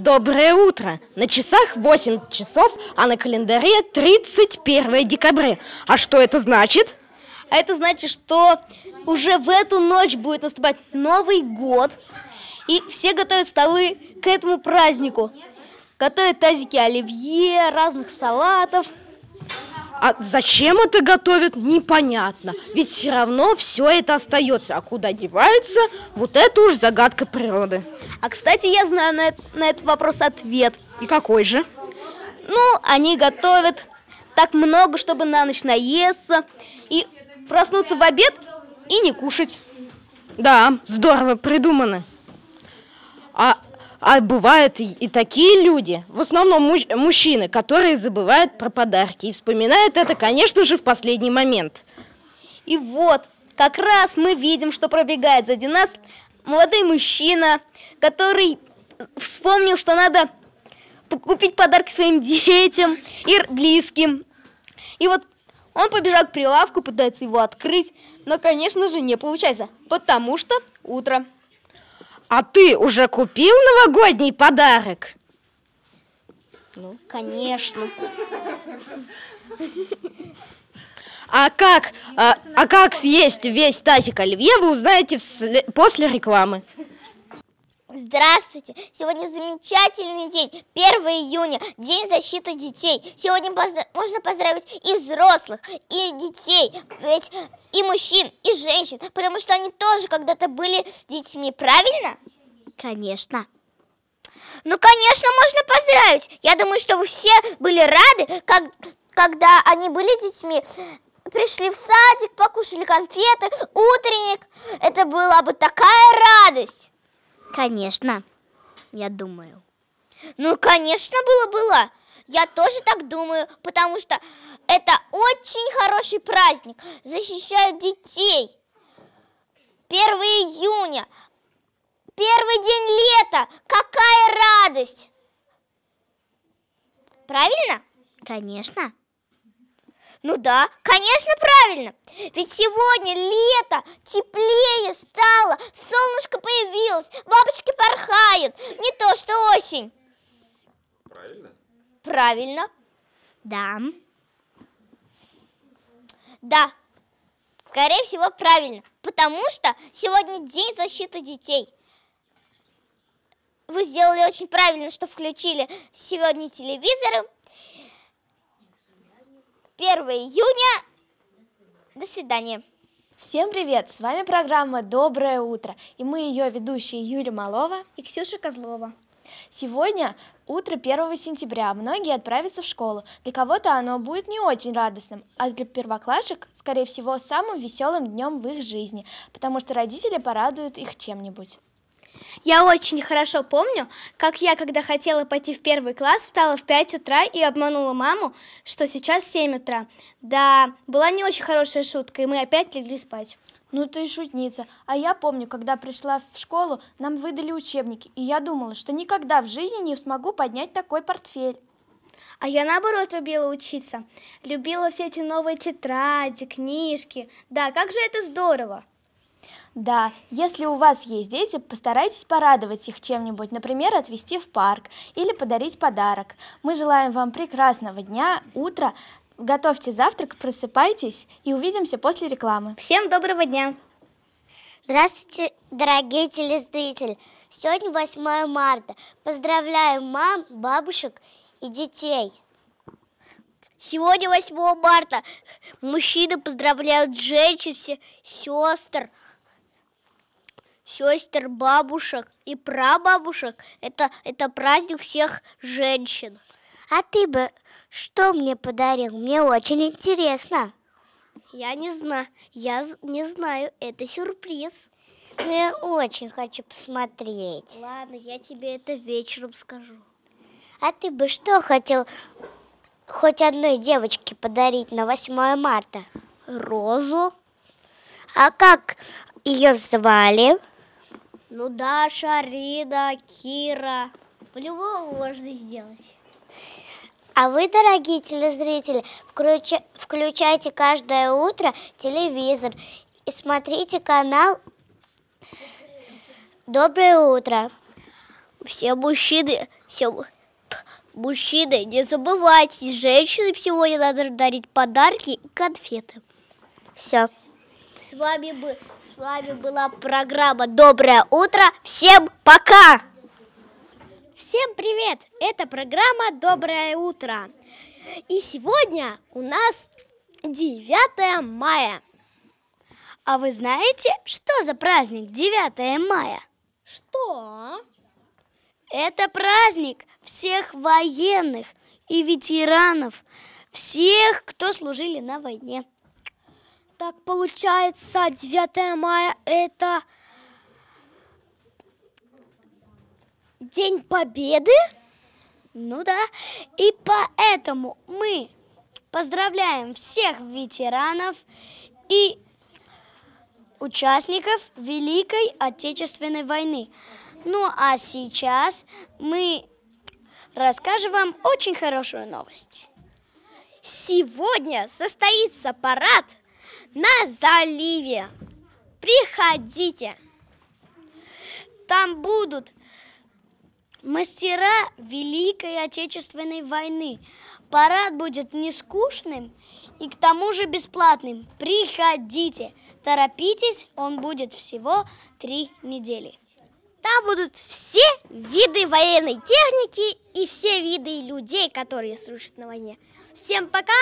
Доброе утро! На часах 8 часов, а на календаре 31 декабря. А что это значит? А это значит, что уже в эту ночь будет наступать Новый год, и все готовят столы к этому празднику. Готовят тазики оливье, разных салатов – а зачем это готовят, непонятно. Ведь все равно все это остается. А куда девается, вот это уж загадка природы. А, кстати, я знаю на, на этот вопрос ответ. И какой же? Ну, они готовят так много, чтобы на ночь наесться и проснуться в обед и не кушать. Да, здорово придумано. А а бывают и, такие люди, в основном муж, мужчины, которые забывают про подарки и вспоминают это, конечно же, в последний момент. И вот, как раз мы видим, что пробегает сзади нас молодой мужчина, который вспомнил, что надо купить подарки своим детям и близким. И вот он побежал к прилавку, пытается его открыть, но, конечно же, не получается, потому что утро. А ты уже купил новогодний подарок? Ну, конечно. А как, а, а как съесть весь тазик оливье, вы узнаете после рекламы. Здравствуйте! Сегодня замечательный день, 1 июня, День защиты детей. Сегодня позна можно поздравить и взрослых, и детей, ведь и мужчин, и женщин, потому что они тоже когда-то были детьми, правильно? Конечно. Ну, конечно, можно поздравить. Я думаю, что вы все были рады, как, когда они были детьми, пришли в садик, покушали конфеты, утренник. Это была бы такая радость. Конечно, я думаю. Ну, конечно, было-было. Я тоже так думаю, потому что это очень хороший праздник. Защищают детей. 1 июня. Первый день лета. Какая радость! Правильно? Конечно. Ну да, конечно, правильно. Ведь сегодня лето, теплее стало, солнышко появилось, бабочки порхают. Не то, что осень. Правильно? Правильно. Да. Да. Скорее всего, правильно. Потому что сегодня день защиты детей. Вы сделали очень правильно, что включили сегодня телевизоры. 1 июня. До свидания. Всем привет! С вами программа «Доброе утро» и мы ее ведущие Юля Малова и Ксюша Козлова. Сегодня утро 1 сентября, многие отправятся в школу. Для кого-то оно будет не очень радостным, а для первоклашек, скорее всего, самым веселым днем в их жизни, потому что родители порадуют их чем-нибудь. Я очень хорошо помню, как я, когда хотела пойти в первый класс, встала в 5 утра и обманула маму, что сейчас 7 утра. Да, была не очень хорошая шутка, и мы опять легли спать. Ну ты шутница. А я помню, когда пришла в школу, нам выдали учебники, и я думала, что никогда в жизни не смогу поднять такой портфель. А я, наоборот, любила учиться. Любила все эти новые тетради, книжки. Да, как же это здорово! Да, если у вас есть дети, постарайтесь порадовать их чем-нибудь, например, отвезти в парк или подарить подарок. Мы желаем вам прекрасного дня, утра, готовьте завтрак, просыпайтесь и увидимся после рекламы. Всем доброго дня! Здравствуйте, дорогие телезрители! Сегодня 8 марта. Поздравляем мам, бабушек и детей. Сегодня 8 марта. Мужчины поздравляют женщин, все, сестр, сестер, бабушек и прабабушек. Это, это праздник всех женщин. А ты бы что мне подарил? Мне очень интересно. Я не знаю. Я не знаю. Это сюрприз. Но ну, я очень хочу посмотреть. Ладно, я тебе это вечером скажу. А ты бы что хотел хоть одной девочке подарить на 8 марта? Розу. А как ее звали? Ну, Даша, Рина, Кира. По-любому можно сделать. А вы, дорогие телезрители, включ... включайте каждое утро телевизор и смотрите канал «Доброе утро». Все мужчины, все мужчины, не забывайте, женщинам сегодня надо дарить подарки и конфеты. Все. С вами был. С вами была программа «Доброе утро». Всем пока! Всем привет! Это программа «Доброе утро». И сегодня у нас 9 мая. А вы знаете, что за праздник 9 мая? Что? Это праздник всех военных и ветеранов, всех, кто служили на войне. Так получается, 9 мая это День Победы? Ну да. И поэтому мы поздравляем всех ветеранов и участников Великой Отечественной войны. Ну а сейчас мы расскажем вам очень хорошую новость. Сегодня состоится парад на заливе. Приходите. Там будут мастера Великой Отечественной войны. Парад будет не скучным и к тому же бесплатным. Приходите, торопитесь, он будет всего три недели. Там будут все виды военной техники и все виды людей, которые служат на войне. Всем пока!